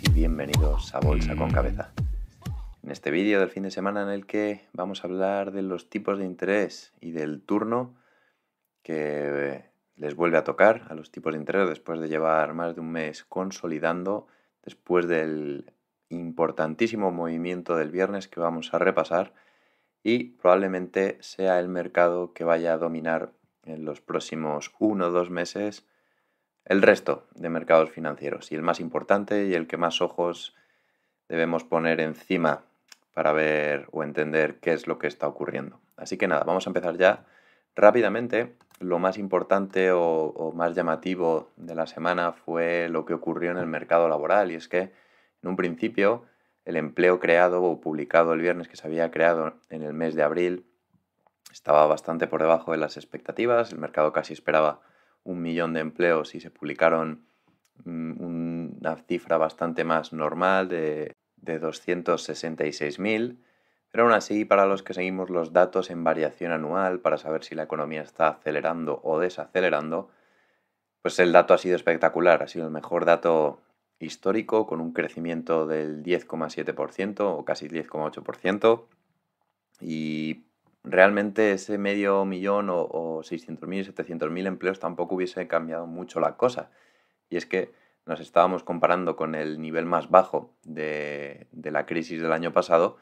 y bienvenidos a Bolsa con Cabeza. En este vídeo del fin de semana en el que vamos a hablar de los tipos de interés y del turno que eh, les vuelve a tocar a los tipos de interés después de llevar más de un mes consolidando, después del importantísimo movimiento del viernes que vamos a repasar y probablemente sea el mercado que vaya a dominar en los próximos uno o dos meses el resto de mercados financieros y el más importante y el que más ojos debemos poner encima para ver o entender qué es lo que está ocurriendo. Así que nada, vamos a empezar ya rápidamente. Lo más importante o, más llamativo de la semana fue lo que ocurrió en el mercado laboral y es que en un principio el empleo creado o publicado el viernes que se había creado en el mes de abril estaba bastante por debajo de las expectativas, el mercado casi esperaba un millón de empleos y se publicaron mm, una cifra bastante más normal de, de 266.000, pero aún así para los que seguimos los datos en variación anual para saber si la economía está acelerando o desacelerando, pues el dato ha sido espectacular, ha sido el mejor dato histórico con un crecimiento del 10,7% o casi 10,8% y realmente ese medio millón o, o 600.000, 700.000 empleos tampoco hubiese cambiado mucho la cosa. Y es que nos estábamos comparando con el nivel más bajo de, la crisis del año pasado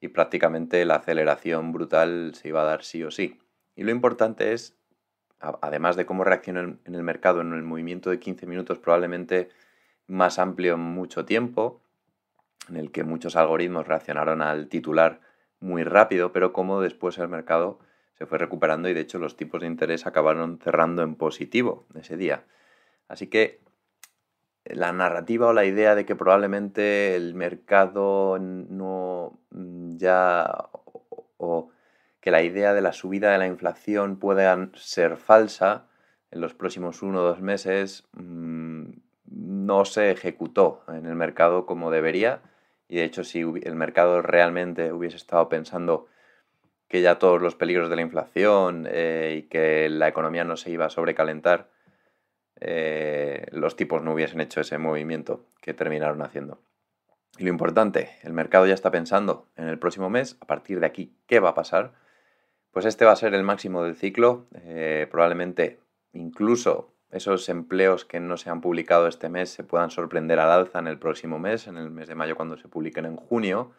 y prácticamente la aceleración brutal se iba a dar sí o sí. Y lo importante es, además de cómo reaccionó en el mercado en el movimiento de 15 minutos probablemente más amplio en mucho tiempo, en el que muchos algoritmos reaccionaron al titular muy rápido, pero como después el mercado se fue recuperando y de hecho los tipos de interés acabaron cerrando en positivo ese día. Así que eh, la narrativa o la idea de que probablemente el mercado no mm, ya o, que la idea de la subida de la inflación pueda ser falsa en los próximos uno o dos meses mm, no se ejecutó en el mercado como debería y de hecho, si el mercado realmente hubiese estado pensando que ya todos los peligros de la inflación eh, y que la economía no se iba a sobrecalentar, eh, los tipos no hubiesen hecho ese movimiento que terminaron haciendo. Y lo importante, el mercado ya está pensando en el próximo mes, a partir de aquí, ¿qué va a pasar? Pues este va a ser el máximo del ciclo, eh, probablemente incluso esos empleos que no se han publicado este mes se puedan sorprender al alza en el próximo mes, en el mes de mayo cuando se publiquen en junio.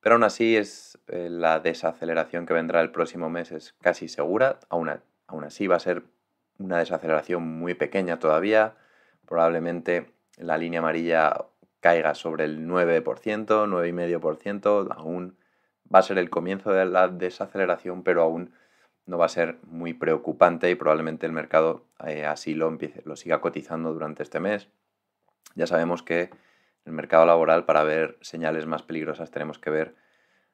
Pero aún así es eh, la desaceleración que vendrá el próximo mes es casi segura. Aún, aún así va a ser una desaceleración muy pequeña todavía. Probablemente la línea amarilla caiga sobre el 9%, 9,5%. Aún va a ser el comienzo de la desaceleración, pero aún no va a ser muy preocupante y probablemente el mercado eh, así lo, lo siga cotizando durante este mes. Ya sabemos que el mercado laboral, para ver señales más peligrosas, tenemos que ver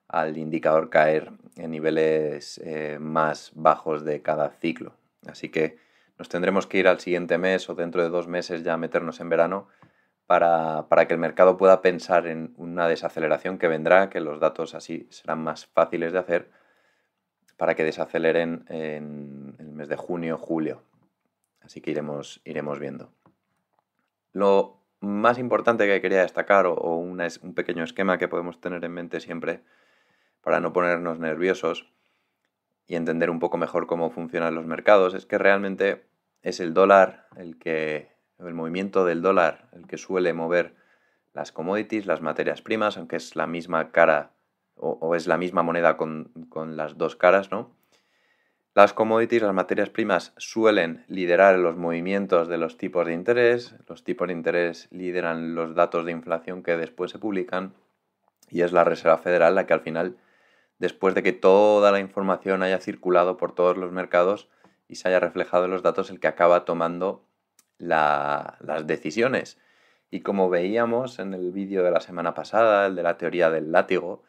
al indicador caer en niveles eh, más bajos de cada ciclo. Así que nos tendremos que ir al siguiente mes o dentro de dos meses ya meternos en verano para que el mercado pueda pensar en una desaceleración que vendrá, que los datos así serán más fáciles de hacer para que desaceleren en el mes de junio, julio. Así que iremos, iremos viendo. Lo más importante que quería destacar o, un pequeño esquema que podemos tener en mente siempre para no ponernos nerviosos y entender un poco mejor cómo funcionan los mercados es que realmente es el dólar el que el movimiento del dólar el que suele mover las commodities, las materias primas, aunque es la misma cara o, es la misma moneda con, las dos caras, ¿no? Las commodities, las materias primas, suelen liderar los movimientos de los tipos de interés, los tipos de interés lideran los datos de inflación que después se publican y es la Reserva Federal la que al final, después de que toda la información haya circulado por todos los mercados y se haya reflejado en los datos, el que acaba tomando las decisiones. Y como veíamos en el vídeo de la semana pasada, el de la teoría del látigo,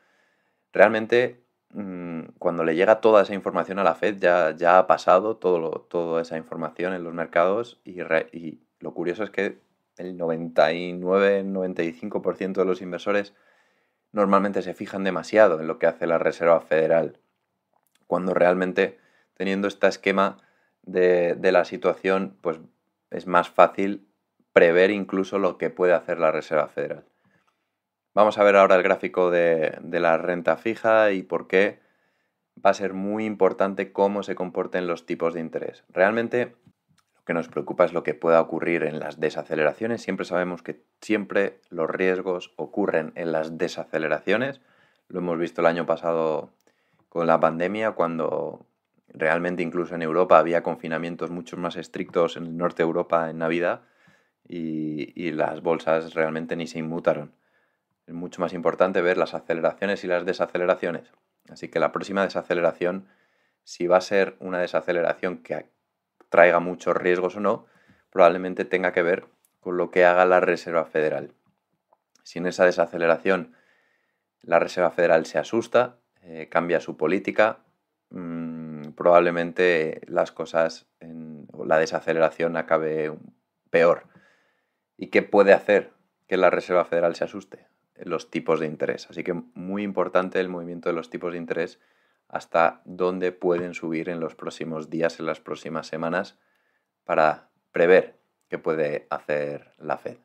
realmente mm, cuando le llega toda esa información a la Fed ya, ya ha pasado todo toda esa información en los mercados y, y lo curioso es que el 99-95% de los inversores normalmente se fijan demasiado en lo que hace la Reserva Federal, cuando realmente teniendo este esquema de, de la situación, pues es más fácil prever incluso lo que puede hacer la Reserva Federal. Vamos a ver ahora el gráfico de, la renta fija y por qué va a ser muy importante cómo se comporten los tipos de interés. Realmente lo que nos preocupa es lo que pueda ocurrir en las desaceleraciones. Siempre sabemos que siempre los riesgos ocurren en las desaceleraciones. Lo hemos visto el año pasado con la pandemia, cuando realmente incluso en Europa había confinamientos mucho más estrictos en el norte de Europa en Navidad y las bolsas realmente ni se inmutaron es mucho más importante ver las aceleraciones y las desaceleraciones. Así que la próxima desaceleración, si va a ser una desaceleración que traiga muchos riesgos o no, probablemente tenga que ver con lo que haga la Reserva Federal. Si en esa desaceleración la Reserva Federal se asusta, eh, cambia su política, mm, probablemente las cosas la desaceleración acabe peor. ¿Y qué puede hacer que la Reserva Federal se asuste? los tipos de interés. Así que muy importante el movimiento de los tipos de interés hasta dónde pueden subir en los próximos días, en las próximas semanas, para prever qué puede hacer la Fed.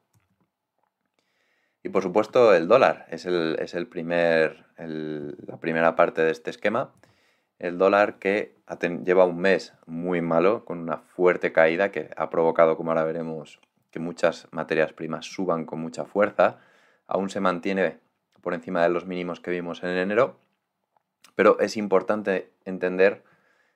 Y por supuesto el dólar es, el, primer, la primera parte de este esquema. El dólar que lleva un mes muy malo, con una fuerte caída que ha provocado, como ahora veremos, que muchas materias primas suban con mucha fuerza aún se mantiene por encima de los mínimos que vimos en enero, pero es importante entender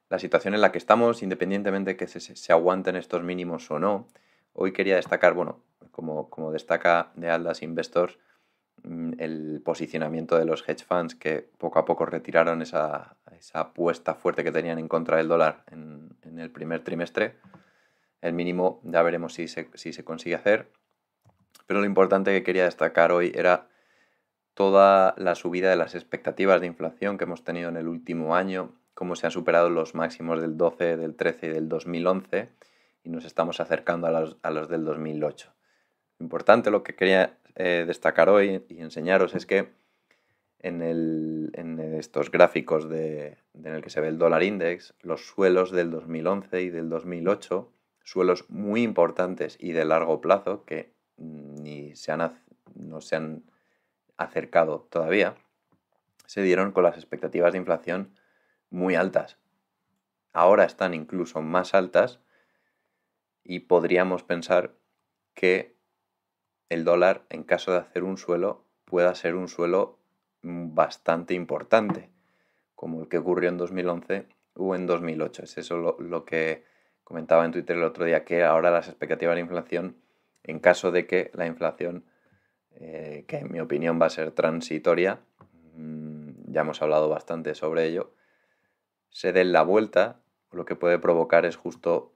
la situación en la que estamos, independientemente de que se, aguanten estos mínimos o no. Hoy quería destacar, bueno, como, destaca de Aldas Investors, mm, el posicionamiento de los hedge funds que poco a poco retiraron esa, apuesta fuerte que tenían en contra del dólar en, el primer trimestre. El mínimo ya veremos si si se consigue hacer. Pero lo importante que quería destacar hoy era toda la subida de las expectativas de inflación que hemos tenido en el último año, cómo se han superado los máximos del 12, del 13 y del 2011 y nos estamos acercando a los, del 2008. Lo importante, lo que quería eh, destacar hoy y enseñaros es que en, estos gráficos de, en el que se ve el dólar index, los suelos del 2011 y del 2008, suelos muy importantes y de largo plazo que ni se han, no se han acercado todavía, se dieron con las expectativas de inflación muy altas. Ahora están incluso más altas y podríamos pensar que el dólar, en caso de hacer un suelo, pueda ser un suelo bastante importante, como el que ocurrió en 2011 o en 2008. Es eso lo que comentaba en Twitter el otro día, que ahora las expectativas de inflación en caso de que la inflación, eh, que en mi opinión va a ser transitoria, mm, ya hemos hablado bastante sobre ello, se dé la vuelta, lo que puede provocar es justo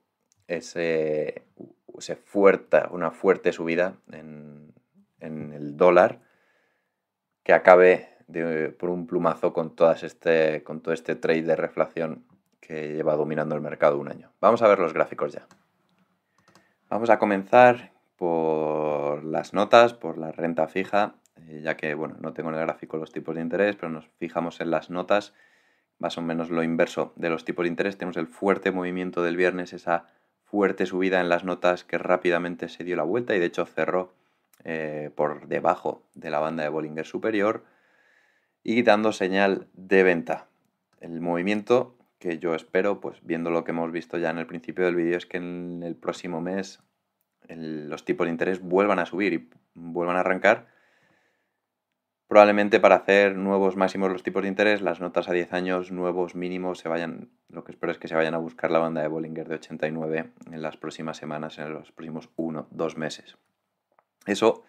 ese, fuerte, una fuerte subida en, el dólar que acabe por un plumazo con, este, con todo este trade de reflación que lleva dominando el mercado un año. Vamos a ver los gráficos ya. Vamos a comenzar por las notas, por la renta fija, eh, ya que bueno, no tengo en el gráfico los tipos de interés, pero nos fijamos en las notas, más o menos lo inverso de los tipos de interés. Tenemos el fuerte movimiento del viernes, esa fuerte subida en las notas que rápidamente se dio la vuelta y de hecho cerró eh, por debajo de la banda de Bollinger superior y dando señal de venta. El movimiento que yo espero, pues viendo lo que hemos visto ya en el principio del vídeo, es que en el próximo mes los tipos de interés vuelvan a subir y vuelvan a arrancar, probablemente para hacer nuevos máximos los tipos de interés, las notas a 10 años, nuevos mínimos, se vayan, lo que espero es que se vayan a buscar la banda de Bollinger de 89 en las próximas semanas, en los próximos 1, 2 meses. Eso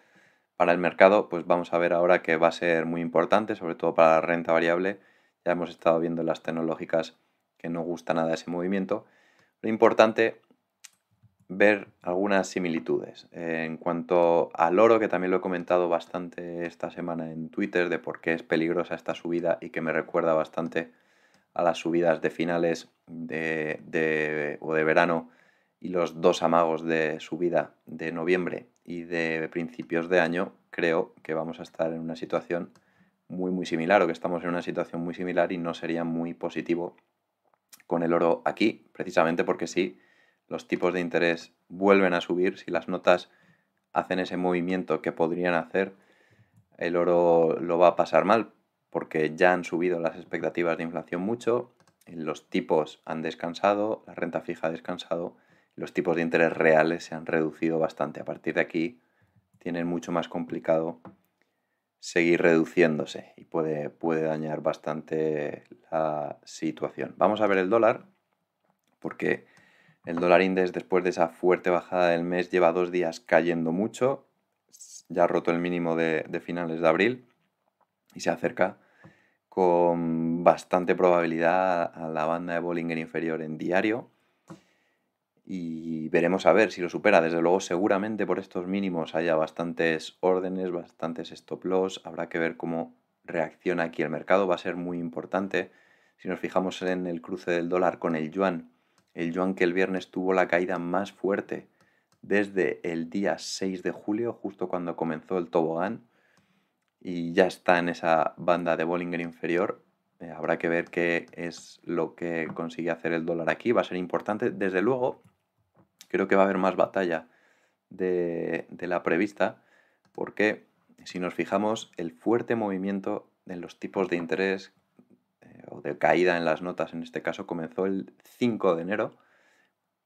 para el mercado, pues vamos a ver ahora que va a ser muy importante, sobre todo para la renta variable. Ya hemos estado viendo las tecnológicas que no gusta nada ese movimiento. Lo importante ver algunas similitudes. En cuanto al oro, que también lo he comentado bastante esta semana en Twitter, de por qué es peligrosa esta subida y que me recuerda bastante a las subidas de finales de, o de verano y los dos amagos de subida de noviembre y de principios de año, creo que vamos a estar en una situación muy muy similar o que estamos en una situación muy similar y no sería muy positivo con el oro aquí, precisamente porque sí los tipos de interés vuelven a subir, si las notas hacen ese movimiento que podrían hacer, el oro lo va a pasar mal porque ya han subido las expectativas de inflación mucho, los tipos han descansado, la renta fija ha descansado, los tipos de interés reales se han reducido bastante. A partir de aquí tienen mucho más complicado seguir reduciéndose y puede, puede dañar bastante la situación. Vamos a ver el dólar porque el dólar index después de esa fuerte bajada del mes lleva dos días cayendo mucho, ya ha roto el mínimo de, de finales de abril y se acerca con bastante probabilidad a la banda de Bollinger inferior en diario. Y veremos a ver si lo supera. Desde luego, seguramente por estos mínimos haya bastantes órdenes, bastantes stop loss. Habrá que ver cómo reacciona aquí el mercado. Va a ser muy importante. Si nos fijamos en el cruce del dólar con el yuan, el yuan que el viernes tuvo la caída más fuerte desde el día 6 de julio, justo cuando comenzó el tobogán, y ya está en esa banda de Bollinger inferior. Eh, habrá que ver qué es lo que consigue hacer el dólar aquí. Va a ser importante. Desde luego, creo que va a haber más batalla de, de la prevista, porque si nos fijamos, el fuerte movimiento en los tipos de interés o de caída en las notas, en este caso, comenzó el 5 de enero.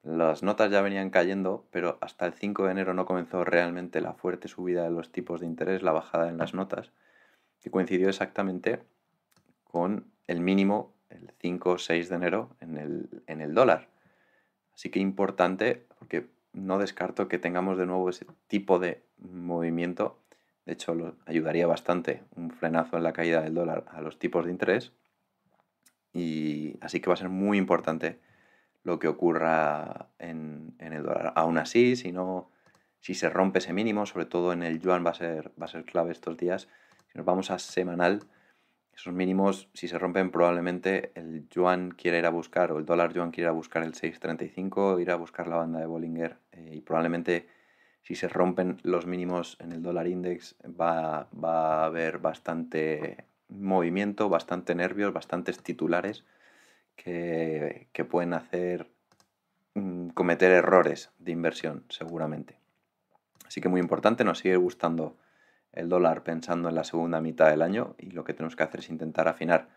Las notas ya venían cayendo, pero hasta el 5 de enero no comenzó realmente la fuerte subida de los tipos de interés, la bajada en las notas, que coincidió exactamente con el mínimo el 5 o 6 de enero en el, dólar. Así que importante, porque no descarto que tengamos de nuevo ese tipo de movimiento. De hecho, ayudaría bastante un frenazo en la caída del dólar a los tipos de interés. Y así que va a ser muy importante lo que ocurra en, el dólar. Aún así, si no, si se rompe ese mínimo, sobre todo en el yuan va a ser, va a ser clave estos días. Si nos vamos a semanal, esos mínimos, si se rompen, probablemente el yuan quiera ir a buscar, o el dólar yuan quiera a buscar el 6.35, ir a buscar la banda de Bollinger, eh, y probablemente si se rompen los mínimos en el dólar index, va, va a haber bastante movimiento, bastante nervios, bastantes titulares que, pueden hacer mm, cometer errores de inversión, seguramente. Así que muy importante, nos sigue gustando el dólar pensando en la segunda mitad del año y lo que tenemos que hacer es intentar afinar.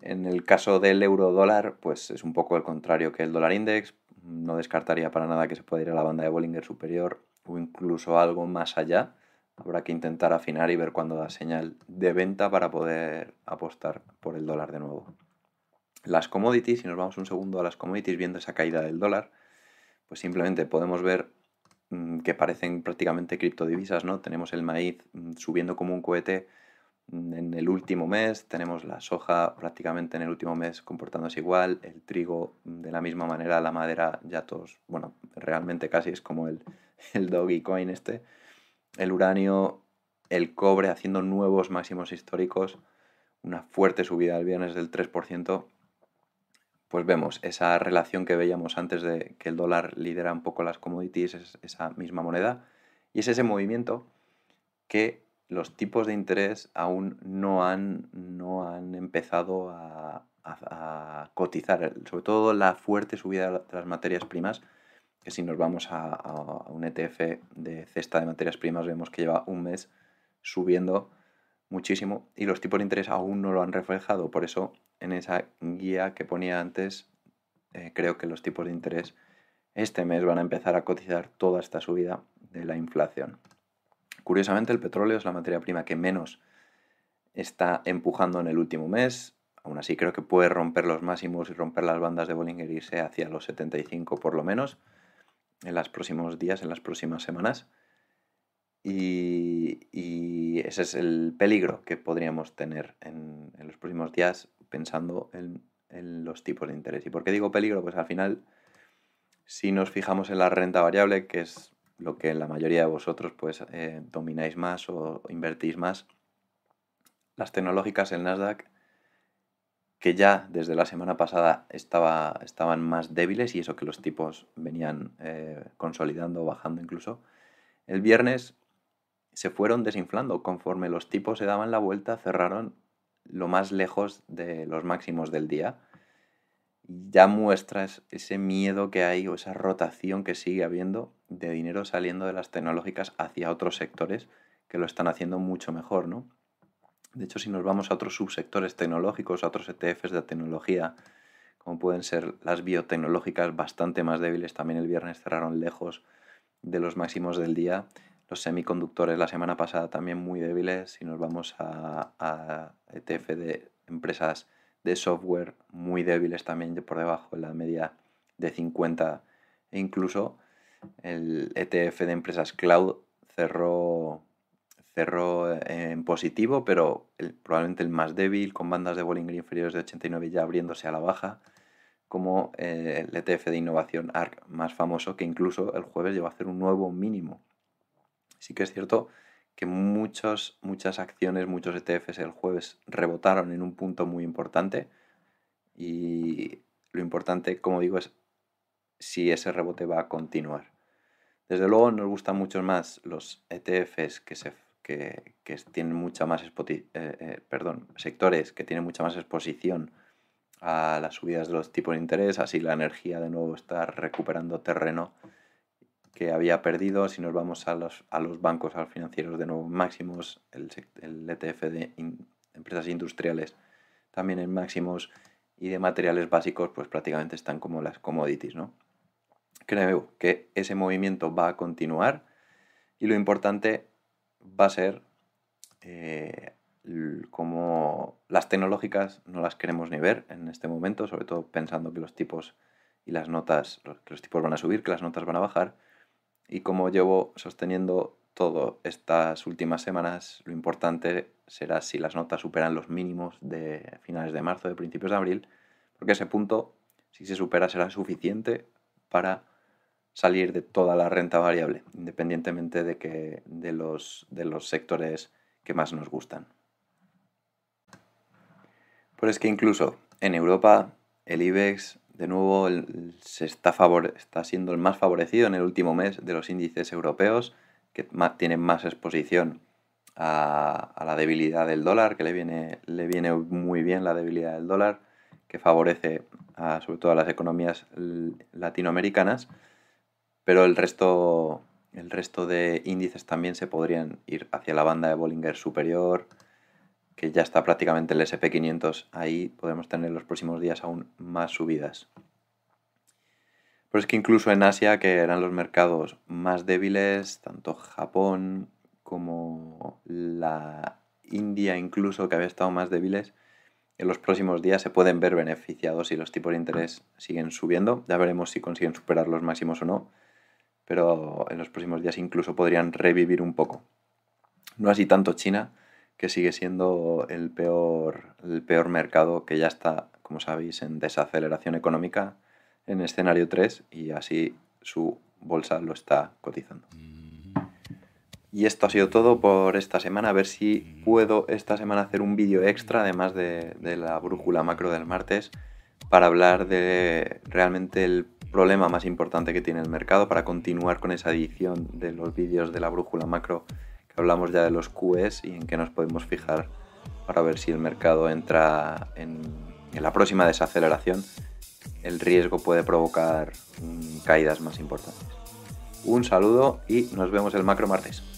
En el caso del euro dólar, pues es un poco el contrario que el dólar index. No descartaría para nada que se pueda ir a la banda de Bollinger superior o incluso algo más allá Habrá que intentar afinar y ver cuándo da señal de venta para poder apostar por el dólar de nuevo. Las commodities, si nos vamos un segundo a las commodities viendo esa caída del dólar, pues simplemente podemos ver mm, que parecen prácticamente criptodivisas, ¿no? Tenemos el maíz mm, subiendo como un cohete mm, en el último mes, tenemos la soja prácticamente en el último mes comportándose igual, el trigo de la misma manera, la madera ya todos, bueno, realmente casi es como el, el doggy coin este, el uranio, el cobre haciendo nuevos máximos históricos, una fuerte subida del viernes del 3%, pues vemos esa relación que veíamos antes de que el dólar lidera un poco las commodities, esa misma moneda, y es ese movimiento que los tipos de interés aún no han, no han empezado a cotizar, sobre todo la fuerte subida de las materias primas, que si nos vamos a, un ETF de cesta de materias primas vemos que lleva un mes subiendo muchísimo y los tipos de interés aún no lo han reflejado. Por eso en esa guía que ponía antes eh, creo que los tipos de interés este mes van a empezar a cotizar toda esta subida de la inflación. Curiosamente el petróleo es la materia prima que menos está empujando en el último mes. Aún así creo que puede romper los máximos y romper las bandas de Bollinger y irse hacia los 75 por lo menos en los próximos días, en las próximas semanas. Y, ese es el peligro que podríamos tener en, los próximos días pensando en, los tipos de interés. ¿Y por qué digo peligro? Pues al final, si nos fijamos en la renta variable, que es lo que la mayoría de vosotros pues, eh, domináis más o invertís más, las tecnológicas, el Nasdaq, que ya desde la semana pasada estaba, estaban más débiles y eso que los tipos venían eh, consolidando consolidando, bajando incluso, el viernes se fueron desinflando. Conforme los tipos se daban la vuelta, cerraron lo más lejos de los máximos del día. Ya muestras ese miedo que hay o esa rotación que sigue habiendo de dinero saliendo de las tecnológicas hacia otros sectores que lo están haciendo mucho mejor, ¿no? De hecho, si nos vamos a otros subsectores tecnológicos, a otros ETFs de tecnología, como pueden ser las biotecnológicas bastante más débiles, también el viernes cerraron lejos de los máximos del día. Los semiconductores la semana pasada también muy débiles. Si nos vamos a, ETF de empresas de software muy débiles también por debajo de la media de 50 e incluso el ETF de empresas cloud cerró cerró eh, en positivo, pero probablemente el más débil, con bandas de Bollinger inferiores de 89 ya abriéndose a la baja, como eh, el ETF de innovación ARC más famoso, que incluso el jueves llegó a hacer un nuevo mínimo. Sí que es cierto que muchas, muchas acciones, muchos ETFs el jueves rebotaron en un punto muy importante y lo importante, como digo, es si ese rebote va a continuar. Desde luego nos gustan mucho más los ETFs que se que, tienen mucha más eh, eh, perdón, sectores que tienen mucha más exposición a las subidas de los tipos de interés, así la energía de nuevo está recuperando terreno que había perdido. Si nos vamos a los, a los bancos, a financieros de nuevo máximos, el, el ETF de empresas industriales también en máximos y de materiales básicos pues prácticamente están como las commodities, ¿no? Creo que ese movimiento va a continuar y lo importante va a ser eh, como las tecnológicas no las queremos ni ver en este momento, sobre todo pensando que los tipos y las notas, que los tipos van a subir, que las notas van a bajar, y como llevo sosteniendo todo estas últimas semanas, lo importante será si las notas superan los mínimos de finales de marzo, de principios de abril, porque ese punto, si se supera, será suficiente para salir de toda la renta variable, independientemente de, los, sectores que más nos gustan. Pero es que incluso en Europa el IBEX de nuevo se está, siendo el más favorecido en el último mes de los índices europeos que tienen más exposición a, la debilidad del dólar, que le viene, muy bien la debilidad del dólar, que favorece sobre todo a las economías latinoamericanas pero el resto, el resto de índices también se podrían ir hacia la banda de Bollinger superior, que ya está prácticamente el SP500 ahí, podemos tener los próximos días aún más subidas. Pero es que incluso en Asia, que eran los mercados más débiles, tanto Japón como la India incluso, que había estado más débiles, en los próximos días se pueden ver beneficiados si los tipos de interés siguen subiendo. Ya veremos si consiguen superar los máximos o no pero en los próximos días incluso podrían revivir un poco. No así tanto China, que sigue siendo el peor, mercado que ya está, como sabéis, en desaceleración económica en escenario 3 y así su bolsa lo está cotizando. Y esto ha sido todo por esta semana. A ver si puedo esta semana hacer un vídeo extra, además de la brújula macro del martes para hablar de realmente el problema más importante que tiene el mercado, para continuar con esa edición de los vídeos de la brújula macro que hablamos ya de los QEs y en qué nos podemos fijar para ver si el mercado entra en, la próxima desaceleración. El riesgo puede provocar caídas más importantes. Un saludo y nos vemos el macro martes.